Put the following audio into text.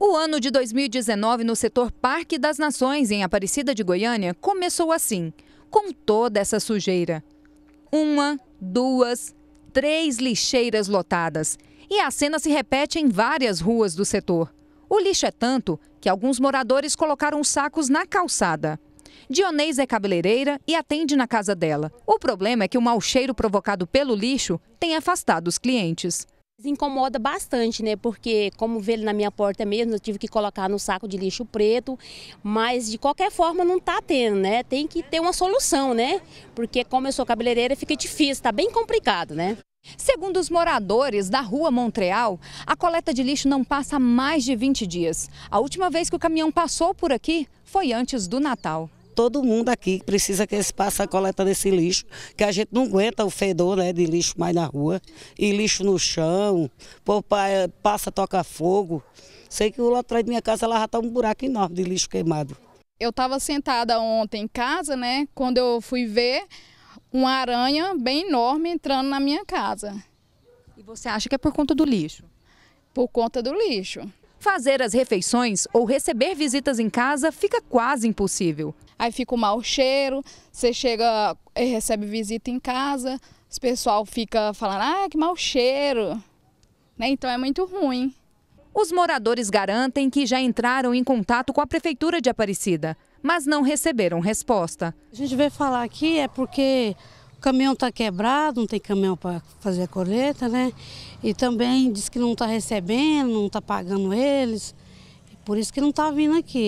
O ano de 2019 no setor Parque das Nações, em Aparecida de Goiânia, começou assim, com toda essa sujeira. Uma, duas, três lixeiras lotadas. E a cena se repete em várias ruas do setor. O lixo é tanto que alguns moradores colocaram sacos na calçada. Dionês é cabeleireira e atende na casa dela. O problema é que o mau cheiro provocado pelo lixo tem afastado os clientes. Incomoda bastante, né? Porque, como vê ele na minha porta mesmo, eu tive que colocar no saco de lixo preto, mas de qualquer forma não tá tendo, né? Tem que ter uma solução, né? Porque, como eu sou cabeleireira, fica difícil, tá bem complicado, né? Segundo os moradores da rua Montreal, a coleta de lixo não passa mais de 20 dias. A última vez que o caminhão passou por aqui foi antes do Natal todo mundo aqui precisa que eles passem coleta desse lixo, que a gente não aguenta o fedor né, de lixo mais na rua, e lixo no chão, pô, passa, toca fogo. Sei que lá atrás da minha casa ela já está um buraco enorme de lixo queimado. Eu estava sentada ontem em casa, né, quando eu fui ver uma aranha bem enorme entrando na minha casa. E você acha que é por conta do lixo? Por conta do lixo. Fazer as refeições ou receber visitas em casa fica quase impossível. Aí fica o mau cheiro, você chega e eh, recebe visita em casa, o pessoal fica falando, ah, que mau cheiro. Né? Então é muito ruim. Os moradores garantem que já entraram em contato com a Prefeitura de Aparecida, mas não receberam resposta. A gente veio falar aqui é porque o caminhão está quebrado, não tem caminhão para fazer a colheita, né? E também diz que não está recebendo, não está pagando eles. Por isso que não está vindo aqui.